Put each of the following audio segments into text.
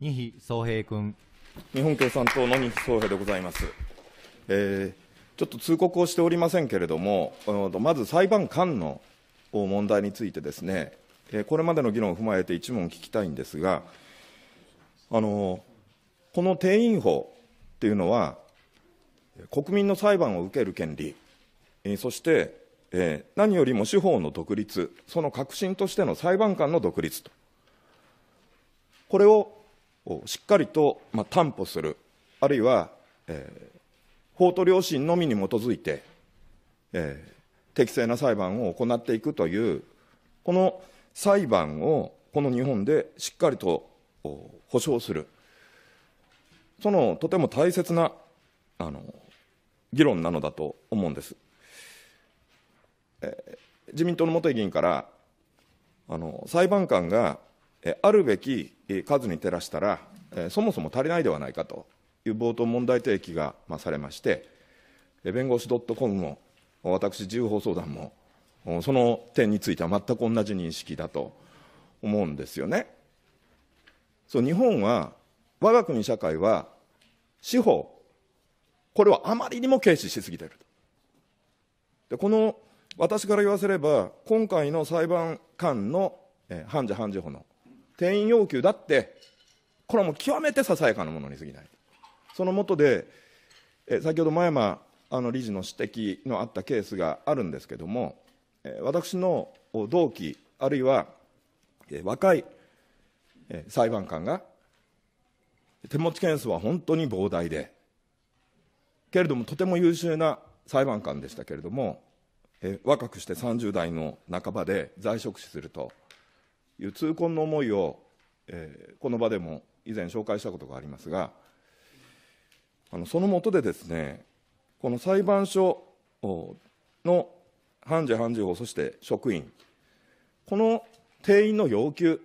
二比総平君。日本共産党の二比総平でございます。えー、ちょっと通告をしておりませんけれども、まず裁判官の問題についてですね、これまでの議論を踏まえて一問聞きたいんですが、あのこの定員法っていうのは、国民の裁判を受ける権利、そしてえー、何よりも司法の独立、その核心としての裁判官の独立と、これををしっかりと、まあ、担保する、あるいは、えー、法と良心のみに基づいて、えー、適正な裁判を行っていくという、この裁判をこの日本でしっかりと保障する、そのとても大切なあの議論なのだと思うんです。えー、自民党の元議員からあの裁判官があるべき数に照らしたら、そもそも足りないではないかという冒頭問題提起がされまして、弁護士ドットコムも、私、自由放送団も、その点については全く同じ認識だと思うんですよね。そう日本は、我が国社会は、司法、これはあまりにも軽視しすぎているでこの私から言わせれば、今回の裁判官の、判事判事法の定員要求だって、これはもう極めてささやかなものに過ぎない。その下で、え先ほど前山あの理事の指摘のあったケースがあるんですけれども、え私の同期、あるいは、え若い、え裁判官が、手持ち件数は本当に膨大で、けれども、とても優秀な裁判官でしたけれども、え若くして30代の半ばで在職死すると。いう痛恨の思いを、えー、この場でも以前紹介したことがありますが、あのそのもとでですね、この裁判所の判事、判事法、そして職員、この定員の要求、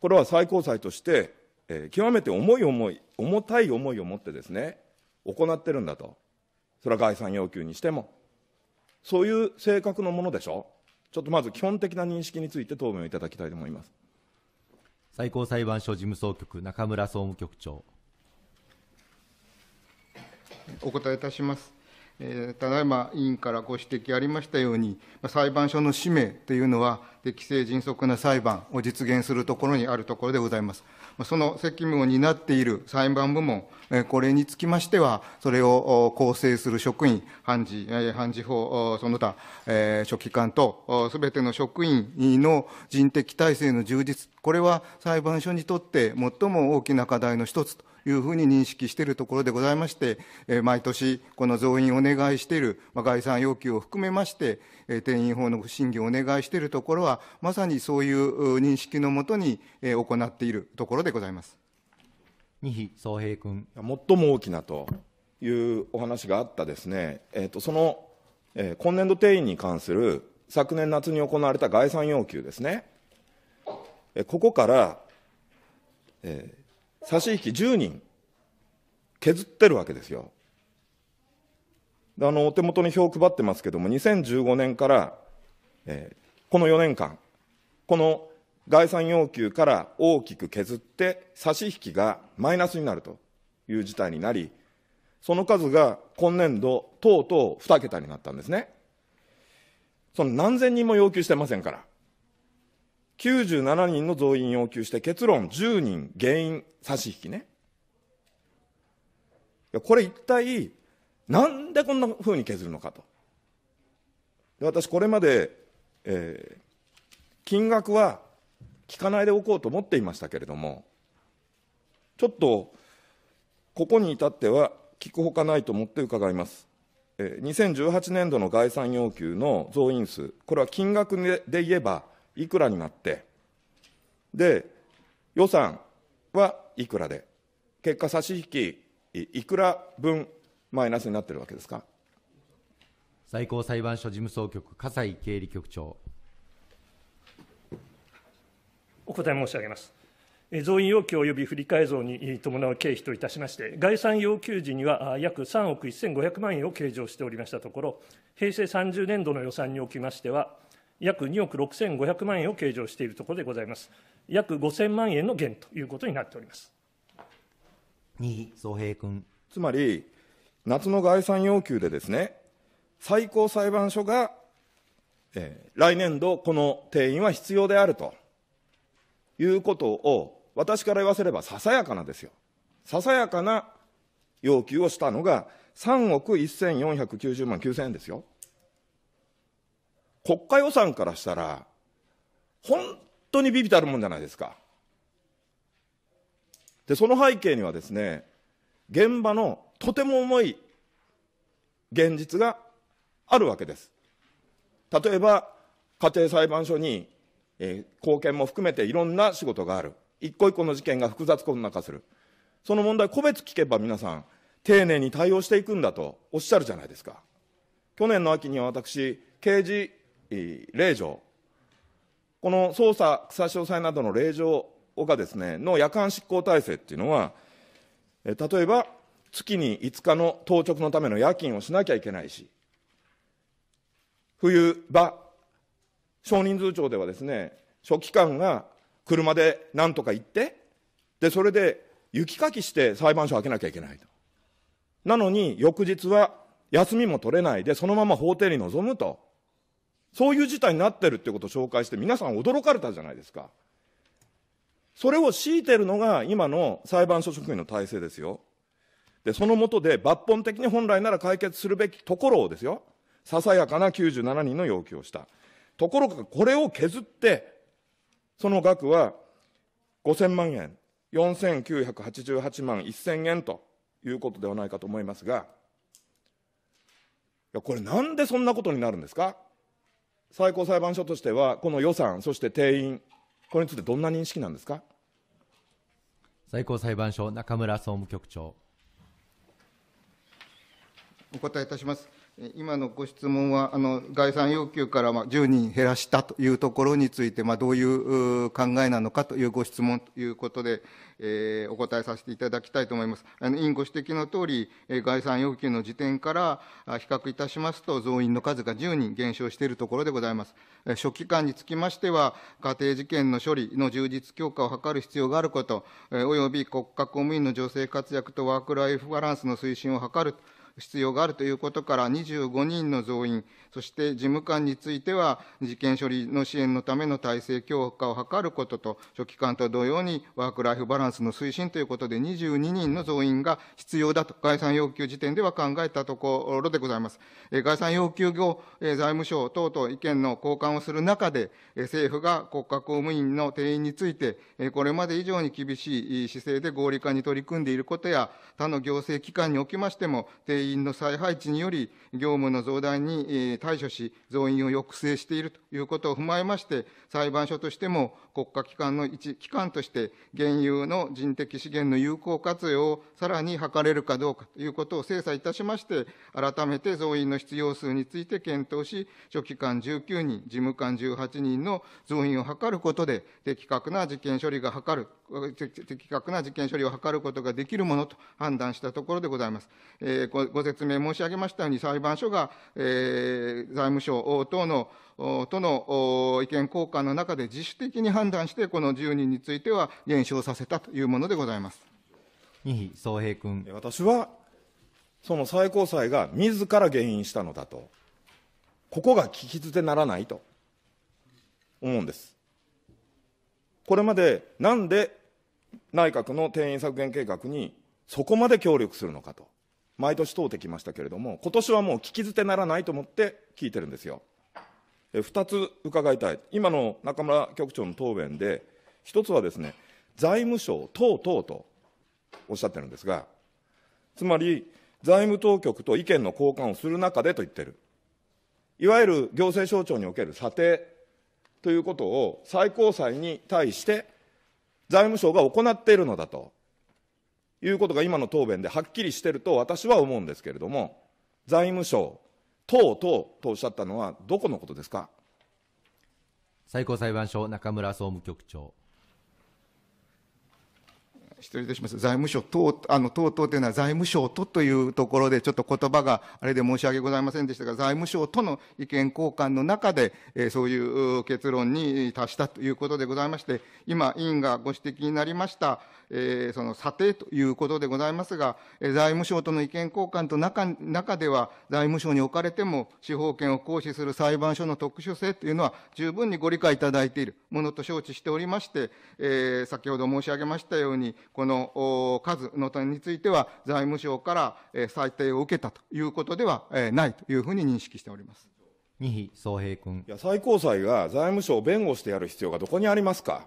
これは最高裁として、えー、極めて重い思い、重たい思いを持ってですね、行ってるんだと、それは概算要求にしても、そういう性格のものでしょ。ちょっとまず基本的な認識について答弁をいただきたいと思います最高裁判所事務総局、中村総務局長。お答えいたします。えー、ただいま委員からご指摘ありましたように、裁判所の使命というのは、適正迅速な裁判を実現するところにあるところでございます。その責務を担っている裁判部門、これにつきましては、それを構成する職員、判事、判事法、その他、書記官と、すべての職員の人的体制の充実、これは裁判所にとって最も大きな課題の一つというふうに認識しているところでございまして、毎年、この増員をお願いしている、概算要求を含めまして、定員法の審議をお願いしているところは、は、まさにそういう認識のもとに行っているところでございます。二比総平君。最も大きなというお話があったですね、えーと、その、えー、今年度定員に関する昨年夏に行われた概算要求ですね、えー、ここから、えー、差し引き10人削ってるわけですよ。あのお手元に表を配ってますけれども、2015年から、えー、この4年間、この概算要求から大きく削って差し引きがマイナスになるという事態になり、その数が今年度、とうとう2桁になったんですね。その何千人も要求してませんから。97人の増員要求して、結論10人原因差し引きね。これ一体、なんでこんなふうに削るのかと。私これまでえー、金額は聞かないでおこうと思っていましたけれども、ちょっとここに至っては聞くほかないと思って伺います。えー、2018年度の概算要求の増員数、これは金額で言えばいくらになって、で、予算はいくらで、結果差し引きいくら分マイナスになってるわけですか。最高裁判所事務総局、葛西経理局長。お答え申し上げます。増員要求及び振り替え増に伴う経費といたしまして、概算要求時には約3億1500万円を計上しておりましたところ、平成30年度の予算におきましては、約2億6500万円を計上しているところでございます。約5000万円の減ということになっております。新総平君。つまり、夏の概算要求でですね、最高裁判所が、えー、来年度、この定員は必要であるということを、私から言わせればささやかなですよ。ささやかな要求をしたのが、3億1490万9000円ですよ。国家予算からしたら、本当に微々たるもんじゃないですか。で、その背景にはですね、現場のとても重い現実があるわけです。例えば、家庭裁判所に、えー、貢献も含めていろんな仕事がある。一個一個の事件が複雑混中する。その問題、個別聞けば皆さん、丁寧に対応していくんだとおっしゃるじゃないですか。去年の秋には私、刑事、えー、令状、この捜査、草詳細などの令状がですね、の夜間執行体制っていうのは、えー、例えば、月に5日の当直のための夜勤をしなきゃいけないし、冬場、少人数庁ではですね、書記官が車で何とか行って、で、それで雪かきして裁判所開けなきゃいけないと。なのに、翌日は休みも取れないで、そのまま法廷に臨むと。そういう事態になってるってことを紹介して、皆さん驚かれたじゃないですか。それを強いてるのが今の裁判所職員の体制ですよ。で、その下で抜本的に本来なら解決するべきところをですよ。ささやかな97人の要求をした。ところが、これを削って、その額は5000万円、4988万1000円ということではないかと思いますが、いやこれなんでそんなことになるんですか最高裁判所としては、この予算、そして定員、これについてどんな認識なんですか最高裁判所中村総務局長。お答えいたします。今のご質問は、あの概算要求から10人減らしたというところについて、まあ、どういう考えなのかというご質問ということで、えー、お答えさせていただきたいと思います。あの委員ご指摘のとおり、概算要求の時点から比較いたしますと、増員の数が10人減少しているところでございます。初期間につきましては、家庭事件の処理の充実強化を図る必要があること、および国家公務員の女性活躍とワークライフバランスの推進を図る。必要があるということから、25人の増員、そして事務官については、事件処理の支援のための体制強化を図ることと、書記官と同様にワーク・ライフ・バランスの推進ということで、22人の増員が必要だと、概算要求時点では考えたところでございます。概算要求後、財務省等と意見の交換をする中で、政府が国家公務員の定員について、これまで以上に厳しい姿勢で合理化に取り組んでいることや、他の行政機関におきましても、定員員の再配置により、業務の増大に対処し、増員を抑制しているということを踏まえまして、裁判所としても国家機関の一機関として、原油の人的資源の有効活用をさらに図れるかどうかということを精査いたしまして、改めて増員の必要数について検討し、書記官19人、事務官18人の増員を図ることで、的確な事件処理が図る、的確な事件処理を図ることができるものと判断したところでございます。えー、ご説明申し上げましたように、裁判所が、えー、財務省等のとの意見交換の中で自主的に判断して、この10人については減少させたというものでございます。二総平君私は、その最高裁が自ら原因したのだと、ここが聞き捨てならないと思うんです。これまでなんで内閣の定員削減計画にそこまで協力するのかと。毎年問うてきましたけれども、今年はもう聞き捨てならないと思って聞いてるんですよ。2つ伺いたい、今の中村局長の答弁で、1つはですね、財務省等々とおっしゃってるんですが、つまり財務当局と意見の交換をする中でと言ってる、いわゆる行政省庁における査定ということを最高裁に対して、財務省が行っているのだと。いうことが今の答弁ではっきりしてると私は思うんですけれども、財務省、等々とおっしゃったのはどこのことですか最高裁判所中村総務局長。失礼いたします。財務省等、あの、等々というのは財務省とというところで、ちょっと言葉があれで申し訳ございませんでしたが、財務省との意見交換の中で、えー、そういう結論に達したということでございまして、今、委員がご指摘になりました、えー、その査定ということでございますが、え財務省との意見交換と中、中では、財務省におかれても、司法権を行使する裁判所の特殊性というのは、十分にご理解いただいているものと承知しておりまして、えー、先ほど申し上げましたように、この数の点については、財務省から裁定を受けたということではないというふうに認識しております。二比総平君。いや、最高裁が財務省を弁護してやる必要がどこにありますか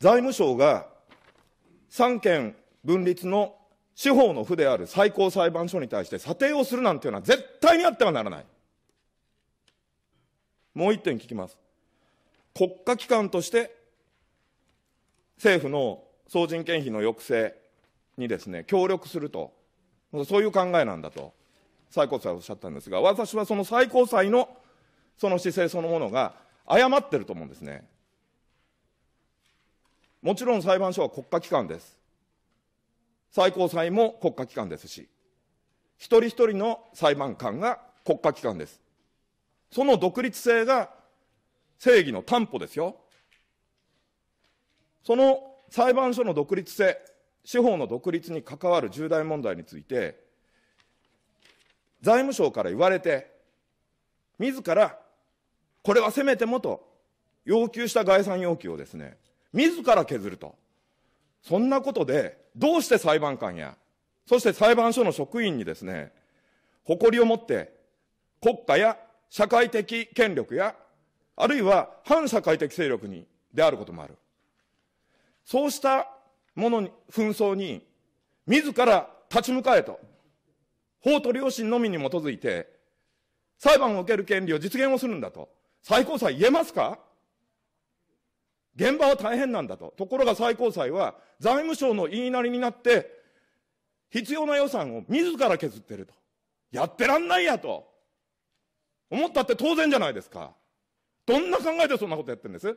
財務省が三権分立の司法の府である最高裁判所に対して査定をするなんていうのは絶対にあってはならない。もう一点聞きます。国家機関として政府の総人件費の抑制にですね、協力すると、そういう考えなんだと、最高裁はおっしゃったんですが、私はその最高裁のその姿勢そのものが誤ってると思うんですね。もちろん裁判所は国家機関です。最高裁も国家機関ですし、一人一人の裁判官が国家機関です。その独立性が正義の担保ですよ。その裁判所の独立性、司法の独立に関わる重大問題について、財務省から言われて、自ら、これはせめてもと要求した概算要求をですね、自ら削ると。そんなことで、どうして裁判官や、そして裁判所の職員にですね、誇りを持って国家や社会的権力や、あるいは反社会的勢力に、であることもある。そうしたものに、紛争に、自ら立ち向かえと、法と良心のみに基づいて、裁判を受ける権利を実現をするんだと、最高裁言えますか現場は大変なんだと。ところが最高裁は、財務省の言いなりになって、必要な予算を自ら削ってると。やってらんないやと。思ったって当然じゃないですか。どんな考えでそんなことやってるんです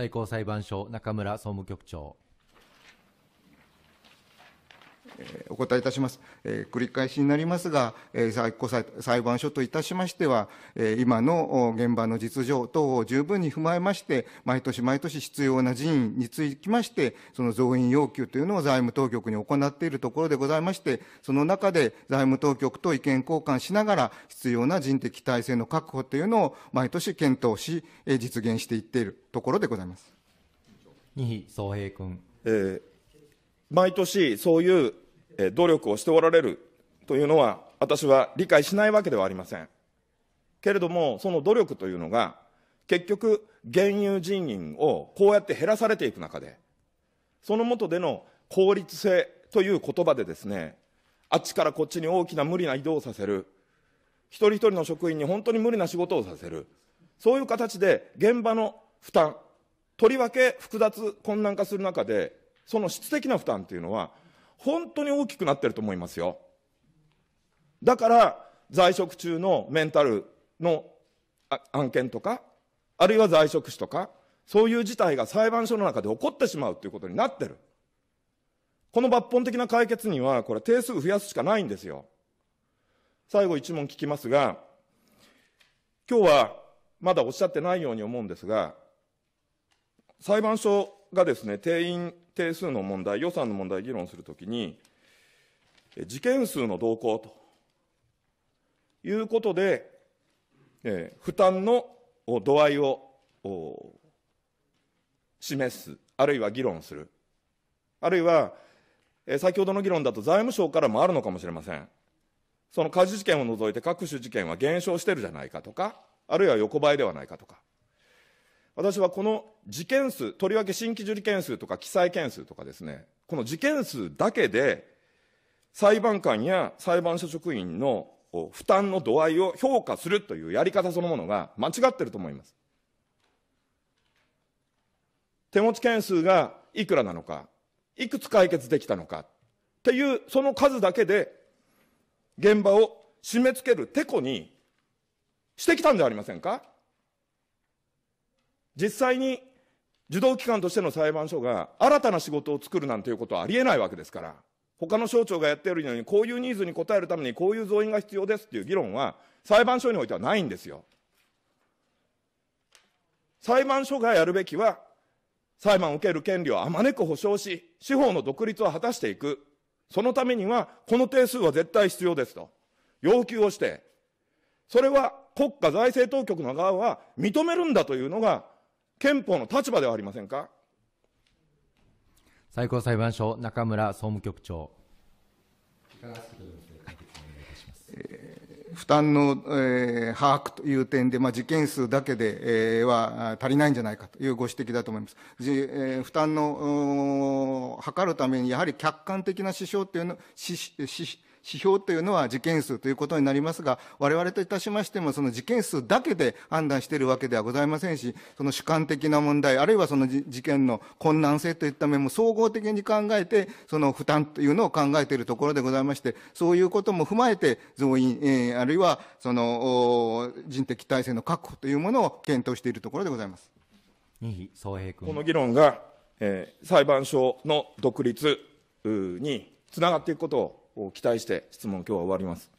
最高裁判所中村総務局長お答えいたします。繰り返しになりますが、最高裁判所といたしましては、今の現場の実情等を十分に踏まえまして、毎年毎年必要な人員につきまして、その増員要求というのを財務当局に行っているところでございまして、その中で財務当局と意見交換しながら、必要な人的体制の確保というのを毎年検討し、実現していっているところでございます。二比総平君。えー毎年そういう努力をしておられるというのは、私は理解しないわけではありません。けれども、その努力というのが、結局、現有人員をこうやって減らされていく中で、その下での効率性という言葉でですね、あっちからこっちに大きな無理な移動をさせる、一人一人の職員に本当に無理な仕事をさせる、そういう形で現場の負担、とりわけ複雑、困難化する中で、その質的な負担というのは、本当に大きくなってると思いますよ。だから、在職中のメンタルの案件とか、あるいは在職死とか、そういう事態が裁判所の中で起こってしまうということになってる。この抜本的な解決には、これ定数増やすしかないんですよ。最後一問聞きますが、今日はまだおっしゃってないように思うんですが、裁判所がですね、定員定数の問題、予算の問題議論するときに、事件数の動向ということで、えー、負担の度合いを示す、あるいは議論する、あるいは、えー、先ほどの議論だと財務省からもあるのかもしれません。その火事事件を除いて各種事件は減少してるじゃないかとか、あるいは横ばいではないかとか。私はこの事件数、とりわけ新規受理件数とか記載件数とかですね、この事件数だけで、裁判官や裁判所職員の負担の度合いを評価するというやり方そのものが間違ってると思います。手持ち件数がいくらなのか、いくつ解決できたのかっていう、その数だけで、現場を締め付けるてこにしてきたんじゃありませんか実際に受動機関としての裁判所が新たな仕事を作るなんていうことはありえないわけですから、他の省庁がやっているのに、こういうニーズに応えるためにこういう増員が必要ですっていう議論は、裁判所においてはないんですよ。裁判所がやるべきは、裁判を受ける権利をあまねく保障し、司法の独立を果たしていく。そのためには、この定数は絶対必要ですと、要求をして、それは国家財政当局の側は認めるんだというのが憲法の立場ではありませんか。最高裁判所中村総務局長。負担の、えー、把握という点で、まあ、事件数だけで、えー、は足りないんじゃないかというご指摘だと思います。じえー、負担の測るために、やはり客観的な指標というのしし指標というのは事件数ということになりますが、我々といたしましても、その事件数だけで判断しているわけではございませんし、その主観的な問題、あるいはその事件の困難性といった面も総合的に考えて、その負担というのを考えているところでございまして、そういうことも踏まえて、増員、えー、あるいはその人的体制の確保というものを検討しているところでございます。この議論が、えー、裁判所の独立につながっていくことを期待して質問、今日は終わります。